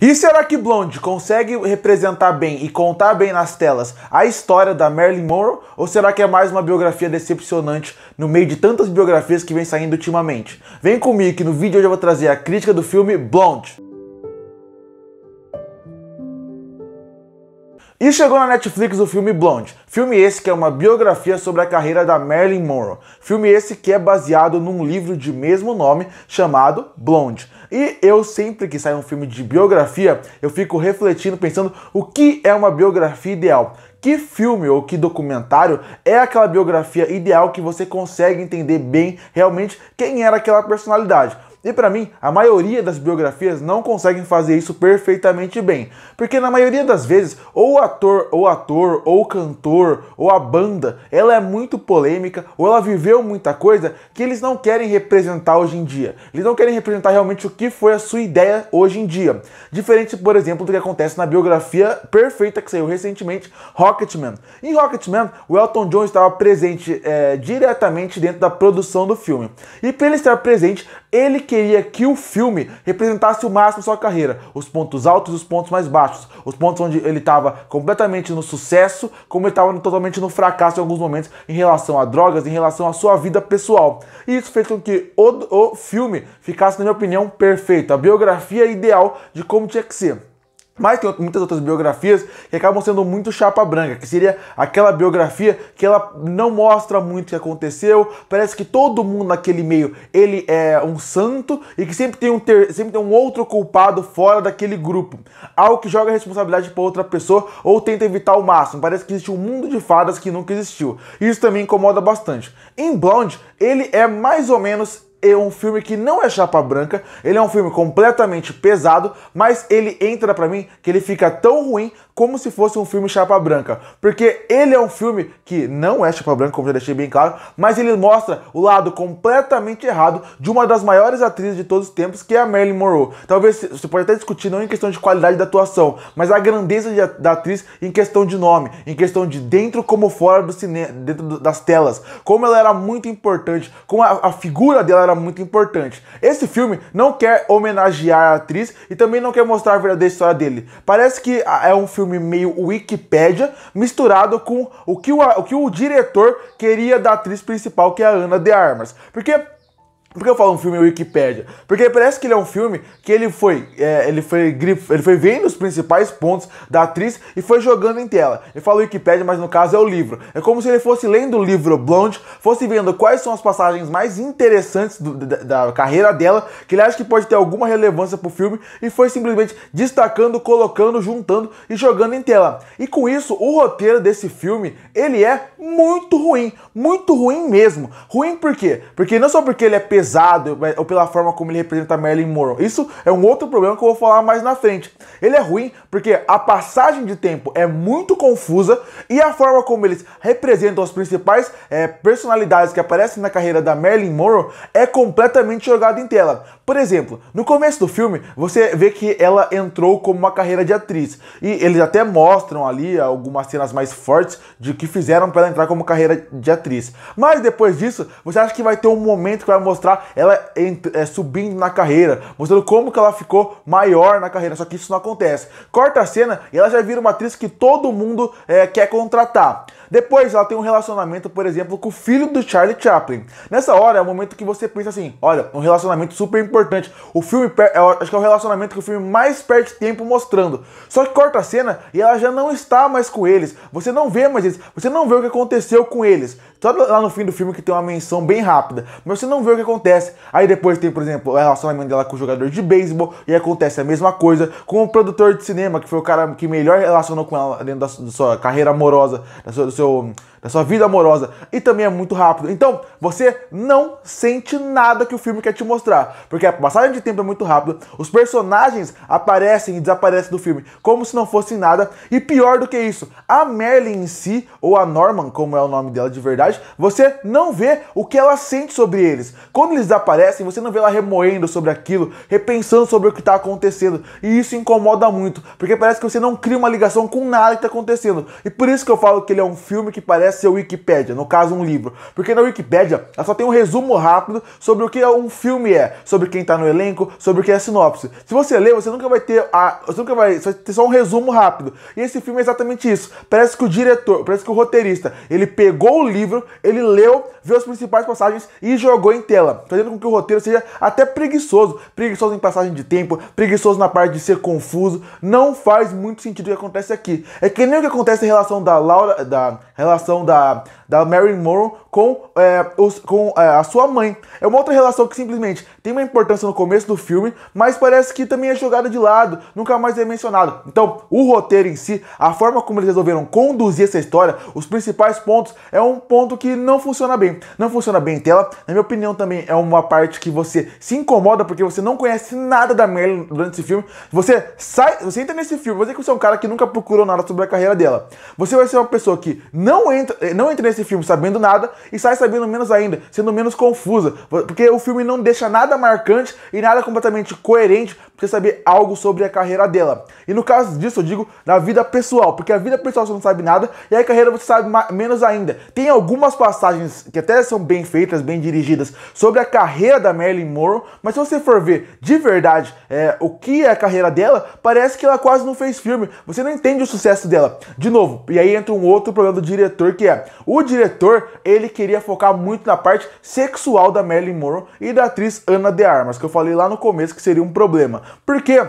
E será que Blonde consegue representar bem e contar bem nas telas a história da Marilyn Monroe? Ou será que é mais uma biografia decepcionante no meio de tantas biografias que vem saindo ultimamente? Vem comigo que no vídeo eu eu vou trazer a crítica do filme Blonde. E chegou na Netflix o filme Blonde, filme esse que é uma biografia sobre a carreira da Marilyn Monroe, filme esse que é baseado num livro de mesmo nome chamado Blonde. E eu sempre que sai um filme de biografia, eu fico refletindo, pensando o que é uma biografia ideal. Que filme ou que documentário é aquela biografia ideal que você consegue entender bem realmente quem era aquela personalidade? E para mim, a maioria das biografias não conseguem fazer isso perfeitamente bem, porque na maioria das vezes, ou o ator, ou ator, ou cantor, ou a banda, ela é muito polêmica, ou ela viveu muita coisa que eles não querem representar hoje em dia. Eles não querem representar realmente o que foi a sua ideia hoje em dia. Diferente, por exemplo, do que acontece na biografia perfeita que saiu recentemente, Rocketman. Em Rocketman, o Elton John estava presente é, diretamente dentro da produção do filme. E para ele estar presente, ele queria que o filme representasse o máximo sua carreira, os pontos altos e os pontos mais baixos, os pontos onde ele estava completamente no sucesso, como ele estava totalmente no fracasso em alguns momentos em relação a drogas, em relação à sua vida pessoal. E isso fez com que o, o filme ficasse, na minha opinião, perfeito, a biografia ideal de como tinha que ser. Mas tem muitas outras biografias que acabam sendo muito chapa branca, que seria aquela biografia que ela não mostra muito o que aconteceu, parece que todo mundo naquele meio, ele é um santo e que sempre tem um, ter, sempre tem um outro culpado fora daquele grupo. Algo que joga a responsabilidade para outra pessoa ou tenta evitar o máximo. Parece que existe um mundo de fadas que nunca existiu. Isso também incomoda bastante. Em Blonde, ele é mais ou menos é um filme que não é chapa branca, ele é um filme completamente pesado, mas ele entra para mim que ele fica tão ruim como se fosse um filme chapa branca, porque ele é um filme que não é chapa branca, como já deixei bem claro, mas ele mostra o lado completamente errado de uma das maiores atrizes de todos os tempos, que é a Marilyn Monroe. Talvez você pode até discutir não em questão de qualidade da atuação, mas a grandeza de, da atriz em questão de nome, em questão de dentro como fora do cinema, dentro do, das telas, como ela era muito importante, como a, a figura dela era muito importante. Esse filme não quer homenagear a atriz e também não quer mostrar a verdadeira história dele. Parece que é um filme filme meio Wikipédia, misturado com o que o, o que o diretor queria da atriz principal, que é a Ana de Armas. Porque por que eu falo um filme Wikipedia? Porque parece que ele é um filme que ele foi, é, ele foi ele foi vendo os principais pontos da atriz e foi jogando em tela. Eu falo Wikipedia, mas no caso é o livro. É como se ele fosse lendo o livro Blonde, fosse vendo quais são as passagens mais interessantes do, da, da, carreira dela, que ele acha que pode ter alguma relevância pro filme e foi simplesmente destacando, colocando, juntando e jogando em tela. E com isso, o roteiro desse filme, ele é muito ruim, muito ruim mesmo. Ruim por quê? Porque não só porque ele é pesado pesado, ou pela forma como ele representa Marilyn Monroe. Isso é um outro problema que eu vou falar mais na frente. Ele é ruim porque a passagem de tempo é muito confusa e a forma como eles representam as principais é, personalidades que aparecem na carreira da Marilyn Monroe é completamente jogada em tela. Por exemplo, no começo do filme, você vê que ela entrou como uma carreira de atriz. E eles até mostram ali algumas cenas mais fortes de que fizeram para ela entrar como carreira de atriz. Mas depois disso, você acha que vai ter um momento que vai mostrar ela é, subindo na carreira, mostrando como que ela ficou maior na carreira. Só que isso não acontece. Corta a cena e ela já vira uma atriz que todo mundo é, quer contratar. Depois ela tem um relacionamento, por exemplo, com o filho do Charlie Chaplin. Nessa hora é o momento que você pensa assim: olha, um relacionamento super importante. O filme, é, acho que é o relacionamento que o filme mais perde tempo mostrando. Só que corta a cena e ela já não está mais com eles. Você não vê mais eles. Você não vê o que aconteceu com eles. Só lá no fim do filme que tem uma menção bem rápida. Mas você não vê o que acontece. Aí depois tem, por exemplo, o relacionamento dela com o jogador de beisebol. E acontece a mesma coisa com o produtor de cinema, que foi o cara que melhor relacionou com ela dentro da sua carreira amorosa, da sua seu, da sua vida amorosa. E também é muito rápido. Então, você não sente nada que o filme quer te mostrar. Porque a passagem de tempo é muito rápida, os personagens aparecem e desaparecem do filme como se não fosse nada. E pior do que isso, a Merlin em si, ou a Norman, como é o nome dela de verdade, você não vê o que ela sente sobre eles. Quando eles desaparecem, você não vê ela remoendo sobre aquilo, repensando sobre o que está acontecendo. E isso incomoda muito, porque parece que você não cria uma ligação com nada que está acontecendo. E por isso que eu falo que ele é um filme que parece ser a Wikipédia, no caso um livro. Porque na Wikipédia ela só tem um resumo rápido sobre o que um filme é, sobre quem está no elenco, sobre o que é a sinopse. Se você ler, você nunca vai ter a, você nunca vai, você vai ter só um resumo rápido. E esse filme é exatamente isso. Parece que o diretor, parece que o roteirista, ele pegou o livro, ele leu, viu as principais passagens e jogou em tela, tá fazendo com que o roteiro seja até preguiçoso, preguiçoso em passagem de tempo, preguiçoso na parte de ser confuso. Não faz muito sentido o que acontece aqui. É que nem o que acontece em relação da Laura, da relação da, da Mary Moore com, é, os, com é, a sua mãe. É uma outra relação que simplesmente tem uma importância no começo do filme, mas parece que também é jogada de lado, nunca mais é mencionado. Então, o roteiro em si, a forma como eles resolveram conduzir essa história, os principais pontos, é um ponto que não funciona bem. Não funciona bem em tela, na minha opinião também é uma parte que você se incomoda porque você não conhece nada da Marilyn durante esse filme. Você sai, você entra nesse filme, você que você é um cara que nunca procurou nada sobre a carreira dela. Você vai ser uma pessoa que não entra, não entra nesse filme sabendo nada e sai sabendo menos ainda, sendo menos confusa, porque o filme não deixa nada marcante e nada completamente coerente pra você saber algo sobre a carreira dela. E no caso disso, eu digo na vida pessoal, porque a vida pessoal você não sabe nada e a carreira você sabe menos ainda. Tem algumas passagens que até são bem feitas, bem dirigidas sobre a carreira da Marilyn Monroe, mas se você for ver de verdade é, o que é a carreira dela, parece que ela quase não fez filme. Você não entende o sucesso dela. De novo, e aí entra um outro problema do diretor que é o diretor, ele ele queria focar muito na parte sexual da Marilyn Monroe e da atriz Ana de Armas, que eu falei lá no começo que seria um problema. Por quê?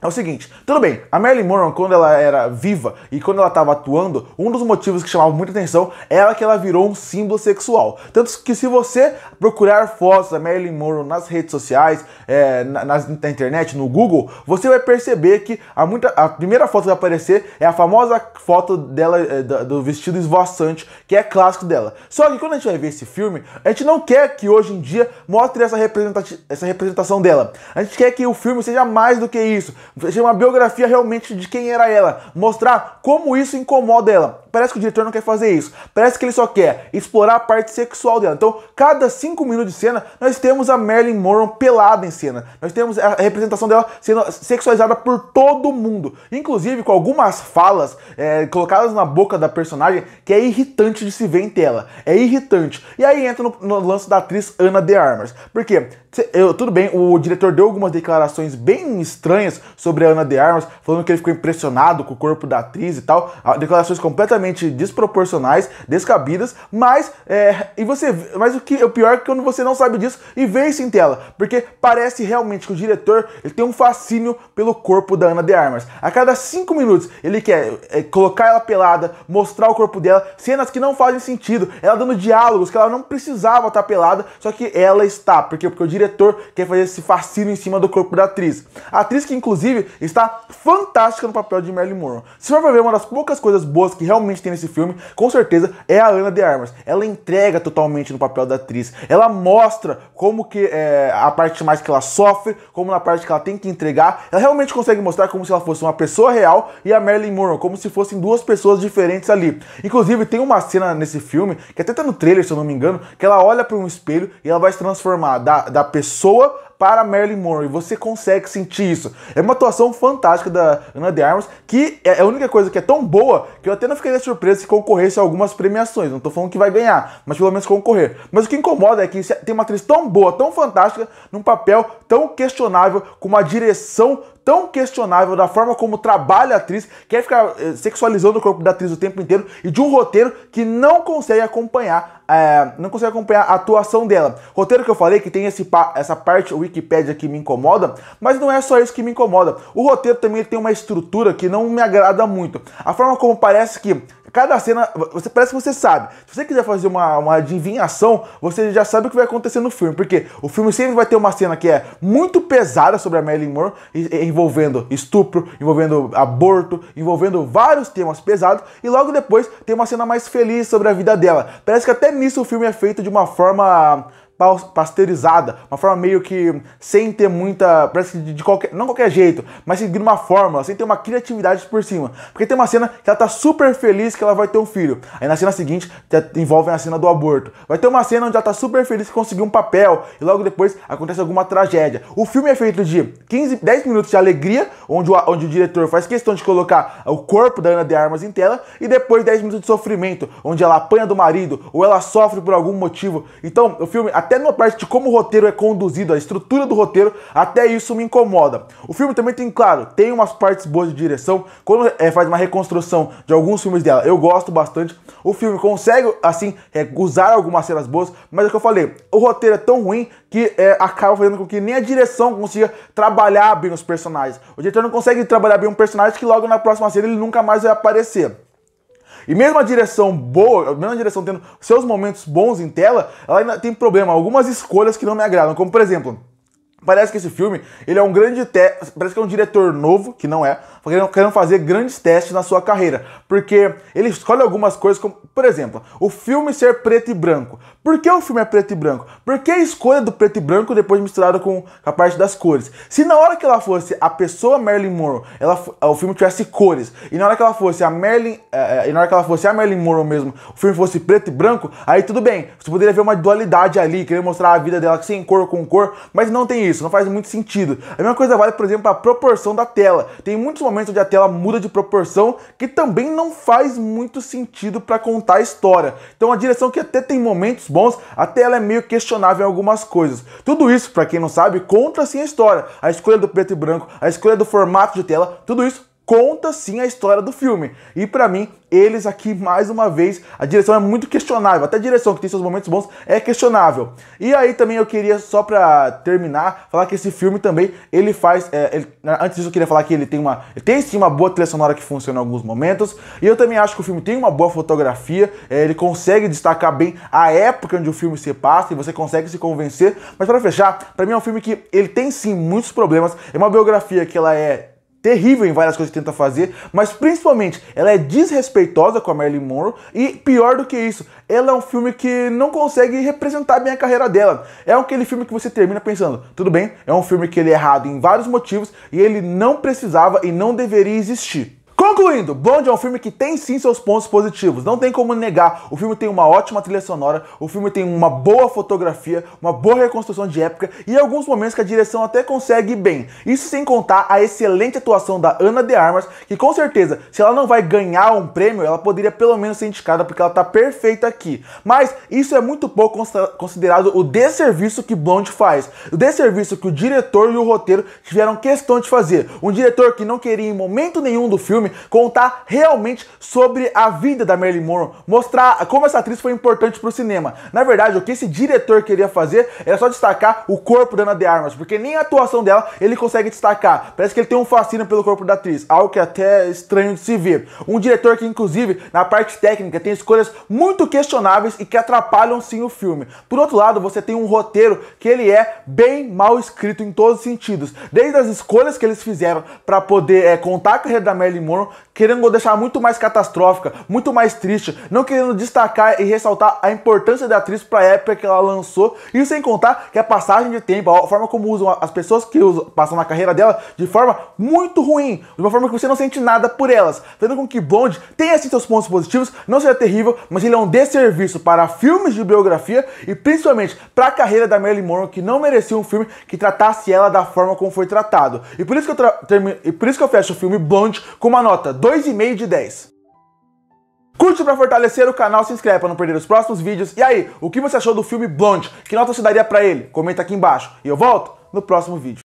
É o seguinte, tudo bem, a Marilyn Monroe, quando ela era viva e quando ela estava atuando, um dos motivos que chamava muita atenção era que ela virou um símbolo sexual. Tanto que se você procurar fotos da Marilyn Monroe nas redes sociais, é, na, na, internet, no Google, você vai perceber que a, muita, a primeira foto que vai aparecer é a famosa foto dela é, do vestido esvoaçante, que é clássico dela. Só que quando a gente vai ver esse filme, a gente não quer que hoje em dia mostre essa, essa representação dela. A gente quer que o filme seja mais do que isso Fazer uma biografia realmente de quem era ela. Mostrar como isso incomoda ela parece que o diretor não quer fazer isso. Parece que ele só quer explorar a parte sexual dela. Então, cada cinco minutos de cena, nós temos a Marilyn Monroe pelada em cena. Nós temos a representação dela sendo sexualizada por todo mundo. Inclusive com algumas falas é, colocadas na boca da personagem que é irritante de se ver em tela. É irritante. E aí entra no, no lance da atriz Ana de Armas. quê? eu, tudo bem, o diretor deu algumas declarações bem estranhas sobre a Ana de Armas, falando que ele ficou impressionado com o corpo da atriz e tal. Ah, declarações completamente completamente desproporcionais, descabidas, mas é, e você, mas o que o pior é quando você não sabe disso e vê isso em tela, porque parece realmente que o diretor ele tem um fascínio pelo corpo da Ana de Armas. A cada cinco minutos ele quer é, colocar ela pelada, mostrar o corpo dela, cenas que não fazem sentido, ela dando diálogos que ela não precisava estar tá pelada, só que ela está, porque porque o diretor quer fazer esse fascínio em cima do corpo da atriz. A atriz que inclusive está fantástica no papel de Marilyn Monroe. Se for ver uma das poucas coisas boas que realmente realmente tem nesse filme, com certeza, é a Ana de Armas. Ela entrega totalmente no papel da atriz. Ela mostra como que é, a parte mais que ela sofre, como na parte que ela tem que entregar. Ela realmente consegue mostrar como se ela fosse uma pessoa real e a Marilyn Monroe, como se fossem duas pessoas diferentes ali. Inclusive, tem uma cena nesse filme, que até tá no trailer, se eu não me engano, que ela olha para um espelho e ela vai se transformar da, da pessoa para Marilyn Monroe. você consegue sentir isso. É uma atuação fantástica da Ana de Armas, que é, é a única coisa que é tão boa que eu até não ficaria surpreso se concorresse a algumas premiações. Não tô falando que vai ganhar, mas pelo menos concorrer. Mas o que incomoda é que tem uma atriz tão boa, tão fantástica, num papel tão questionável, com uma direção tão questionável da forma como trabalha a atriz, quer ficar eh, sexualizando o corpo da atriz o tempo inteiro e de um roteiro que não consegue acompanhar é, não consigo acompanhar a atuação dela. Roteiro que eu falei que tem esse, essa parte Wikipedia que me incomoda, mas não é só isso que me incomoda. O roteiro também tem uma estrutura que não me agrada muito. A forma como parece que Cada cena, você parece que você sabe. Se você quiser fazer uma, uma adivinhação, você já sabe o que vai acontecer no filme. Porque o filme sempre vai ter uma cena que é muito pesada sobre a Marilyn Monroe, envolvendo estupro, envolvendo aborto, envolvendo vários temas pesados. E logo depois tem uma cena mais feliz sobre a vida dela. Parece que até nisso o filme é feito de uma forma pasteurizada, uma forma meio que sem ter muita, parece que de, qualquer, não qualquer jeito, mas seguindo uma fórmula, sem ter uma criatividade por cima. Porque tem uma cena que ela tá super feliz que ela vai ter um filho. Aí na cena seguinte, envolve a cena do aborto. Vai ter uma cena onde ela tá super feliz que conseguiu um papel e logo depois acontece alguma tragédia. O filme é feito de 15, 10 minutos de alegria, onde o, onde o diretor faz questão de colocar o corpo da Ana de Armas em tela e depois 10 minutos de sofrimento, onde ela apanha do marido ou ela sofre por algum motivo. Então, o filme até até na parte de como o roteiro é conduzido, a estrutura do roteiro, até isso me incomoda. O filme também tem, claro, tem umas partes boas de direção, quando é, faz uma reconstrução de alguns filmes dela, eu gosto bastante. O filme consegue, assim, é, usar algumas cenas boas, mas é o que eu falei, o roteiro é tão ruim que é, acaba fazendo com que nem a direção consiga trabalhar bem os personagens. O diretor não consegue trabalhar bem um personagem que logo na próxima cena ele nunca mais vai aparecer. E mesmo a direção boa, mesmo a direção tendo seus momentos bons em tela, ela ainda tem problema, algumas escolhas que não me agradam, como por exemplo, Parece que esse filme, ele é um grande te... parece que é um diretor novo, que não é, querendo fazer grandes testes na sua carreira, porque ele escolhe algumas coisas, como, por exemplo, o filme ser preto e branco. Por que o filme é preto e branco? Por que a escolha do preto e branco depois misturado com a parte das cores? Se na hora que ela fosse a pessoa Marilyn Monroe, ela, o filme tivesse cores, e na hora que ela fosse a Marilyn, é, é, e na hora que ela fosse a Marilyn Monroe mesmo, o filme fosse preto e branco, aí tudo bem, você poderia ver uma dualidade ali, querer mostrar a vida dela sem cor com cor, mas não tem isso, não faz muito sentido. A mesma coisa vale, por exemplo, a proporção da tela. Tem muitos momentos momento onde a tela muda de proporção, que também não faz muito sentido para contar a história. Então a direção que até tem momentos bons, até ela é meio questionável em algumas coisas. Tudo isso, para quem não sabe, conta sim a história. A escolha do preto e branco, a escolha do formato de tela, tudo isso conta sim a história do filme. E para mim, eles aqui mais uma vez, a direção é muito questionável, até a direção que tem seus momentos bons é questionável. E aí também eu queria só para terminar, falar que esse filme também ele faz, é, ele, antes disso eu queria falar que ele tem uma, ele tem sim uma boa trilha sonora que funciona em alguns momentos, e eu também acho que o filme tem uma boa fotografia, é, ele consegue destacar bem a época onde o filme se passa e você consegue se convencer. Mas para fechar, para mim é um filme que ele tem sim muitos problemas, é uma biografia que ela é terrível em várias coisas que tenta fazer, mas principalmente ela é desrespeitosa com a Marilyn Monroe e pior do que isso, ela é um filme que não consegue representar bem a carreira dela. É aquele filme que você termina pensando, tudo bem, é um filme que ele é errado em vários motivos e ele não precisava e não deveria existir. Concluindo, Blonde é um filme que tem sim seus pontos positivos, não tem como negar. O filme tem uma ótima trilha sonora, o filme tem uma boa fotografia, uma boa reconstrução de época e alguns momentos que a direção até consegue bem. Isso sem contar a excelente atuação da Ana de Armas, que com certeza, se ela não vai ganhar um prêmio, ela poderia pelo menos ser indicada porque ela tá perfeita aqui. Mas isso é muito pouco considerado o desserviço que Blonde faz, o desserviço que o diretor e o roteiro tiveram questão de fazer. Um diretor que não queria em momento nenhum do filme contar realmente sobre a vida da Marilyn Monroe, mostrar como essa atriz foi importante para o cinema. Na verdade, o que esse diretor queria fazer era só destacar o corpo da Ana de Armas, porque nem a atuação dela ele consegue destacar. Parece que ele tem um fascínio pelo corpo da atriz, algo que é até estranho de se ver. Um diretor que, inclusive, na parte técnica, tem escolhas muito questionáveis e que atrapalham sim o filme. Por outro lado, você tem um roteiro que ele é bem mal escrito em todos os sentidos, desde as escolhas que eles fizeram para poder é, contar a carreira da Marilyn Monroe querendo deixar muito mais catastrófica, muito mais triste, não querendo destacar e ressaltar a importância da atriz para a época que ela lançou, e sem contar que a passagem de tempo, a forma como usam as pessoas que usam, passam na carreira dela de forma muito ruim, de uma forma que você não sente nada por elas, fazendo com que Bond tenha assim seus pontos positivos, não seja terrível, mas ele é um desserviço para filmes de biografia e principalmente para a carreira da Marilyn Monroe, que não merecia um filme que tratasse ela da forma como foi tratado. E por isso que eu, e por isso que eu fecho o filme Bond com uma nota nota 2,5 de 10. Curte para fortalecer o canal, se inscreve para não perder os próximos vídeos. E aí, o que você achou do filme Blonde? Que nota você daria para ele? Comenta aqui embaixo. E eu volto no próximo vídeo.